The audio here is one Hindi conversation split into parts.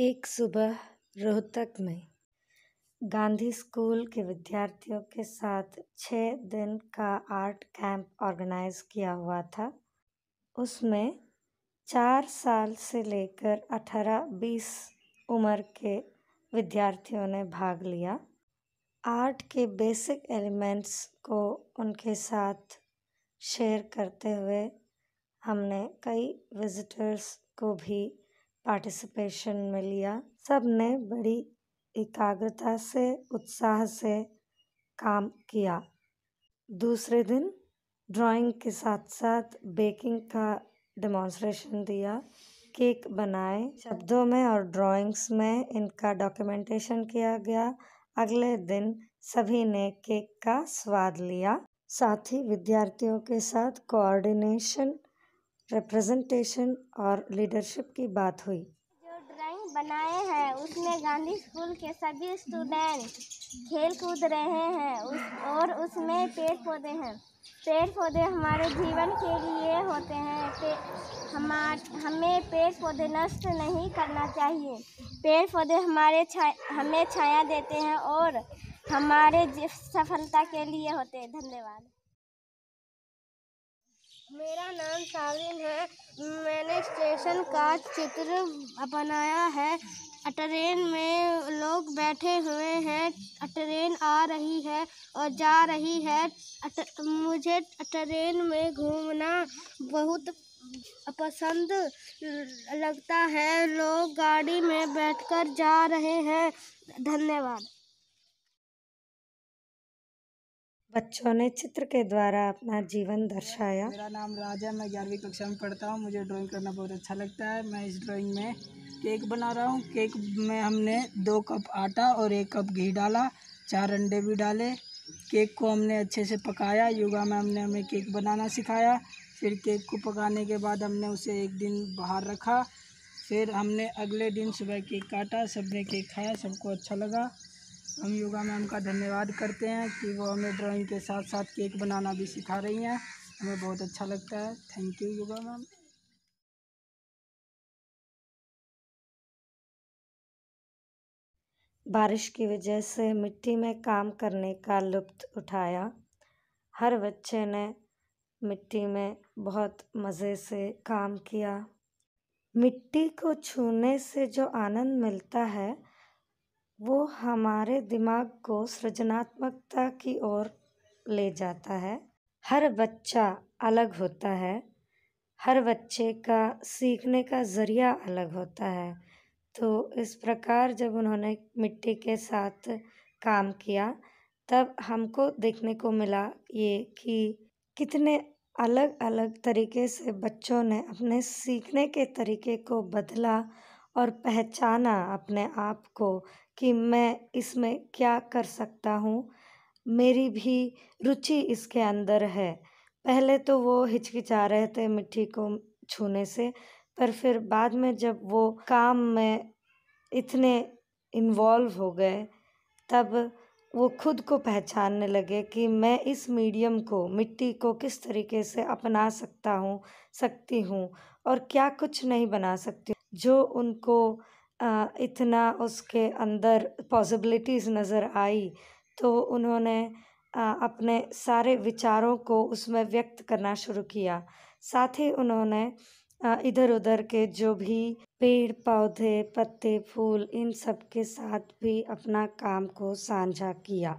एक सुबह रोहतक में गांधी स्कूल के विद्यार्थियों के साथ छः दिन का आर्ट कैंप ऑर्गेनाइज किया हुआ था उसमें चार साल से लेकर अठारह बीस उम्र के विद्यार्थियों ने भाग लिया आर्ट के बेसिक एलिमेंट्स को उनके साथ शेयर करते हुए हमने कई विजिटर्स को भी पार्टिसिपेशन में लिया सब ने बड़ी एकाग्रता से उत्साह से काम किया दूसरे दिन ड्राइंग के साथ साथ बेकिंग का डेमॉन्स्ट्रेशन दिया केक बनाए शब्दों में और ड्राइंग्स में इनका डॉक्यूमेंटेशन किया गया अगले दिन सभी ने केक का स्वाद लिया साथ ही विद्यार्थियों के साथ कोऑर्डिनेशन रिप्रेजेंटेशन और लीडरशिप की बात हुई जो ड्राइंग बनाए हैं उसमें गांधी स्कूल के सभी स्टूडेंट खेल कूद रहे हैं उस और उसमें पेड़ पौधे हैं पेड़ पौधे हमारे जीवन के लिए होते हैं हमार हमें पेड़ पौधे नष्ट नहीं करना चाहिए पेड़ पौधे हमारे छा हमें छाया देते हैं और हमारे सफलता के लिए होते हैं धन्यवाद मेरा नाम साविन है मैंने स्टेशन का चित्र बनाया है ट्रेन में लोग बैठे हुए हैं ट्रेन आ रही है और जा रही है मुझे ट्रेन में घूमना बहुत पसंद लगता है लोग गाड़ी में बैठकर जा रहे हैं धन्यवाद बच्चों ने चित्र के द्वारा अपना जीवन दर्शाया मेरा नाम राजा है मैं ग्यारहवीं कक्षा में पढ़ता हूँ मुझे ड्राइंग करना बहुत अच्छा लगता है मैं इस ड्राइंग में केक बना रहा हूँ केक में हमने दो कप आटा और एक कप घी डाला चार अंडे भी डाले केक को हमने अच्छे से पकाया योगा में हमने हमें केक बनाना सिखाया फिर केक को पकाने के बाद हमने उसे एक दिन बाहर रखा फिर हमने अगले दिन सुबह केक काटा सबने केक खाया सबको अच्छा लगा हम योगा मैम का धन्यवाद करते हैं कि वो हमें ड्राइंग के साथ साथ केक बनाना भी सिखा रही हैं हमें बहुत अच्छा लगता है थैंक यू योगा मैम बारिश की वजह से मिट्टी में काम करने का लुप्त उठाया हर बच्चे ने मिट्टी में बहुत मज़े से काम किया मिट्टी को छूने से जो आनंद मिलता है वो हमारे दिमाग को सृजनात्मकता की ओर ले जाता है हर बच्चा अलग होता है हर बच्चे का सीखने का ज़रिया अलग होता है तो इस प्रकार जब उन्होंने मिट्टी के साथ काम किया तब हमको देखने को मिला ये कि कितने अलग अलग तरीके से बच्चों ने अपने सीखने के तरीके को बदला और पहचाना अपने आप को कि मैं इसमें क्या कर सकता हूँ मेरी भी रुचि इसके अंदर है पहले तो वो हिचकिचा रहे थे मिट्टी को छूने से पर फिर बाद में जब वो काम में इतने इन्वॉल्व हो गए तब वो खुद को पहचानने लगे कि मैं इस मीडियम को मिट्टी को किस तरीके से अपना सकता हूँ सकती हूँ और क्या कुछ नहीं बना सकती जो उनको इतना उसके अंदर पॉसिबिलिटीज़ नज़र आई तो उन्होंने अपने सारे विचारों को उसमें व्यक्त करना शुरू किया साथ ही उन्होंने इधर उधर के जो भी पेड़ पौधे पत्ते फूल इन सब के साथ भी अपना काम को साझा किया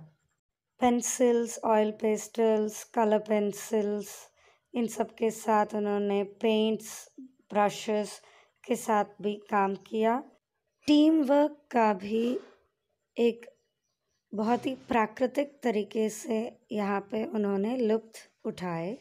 pencils oil pastels colour pencils इन सब के साथ उन्होंने पेंट्स ब्रशेस के साथ भी काम किया टीम वर्क का भी एक बहुत ही प्राकृतिक तरीके से यहाँ पे उन्होंने लुत्फ़ उठाए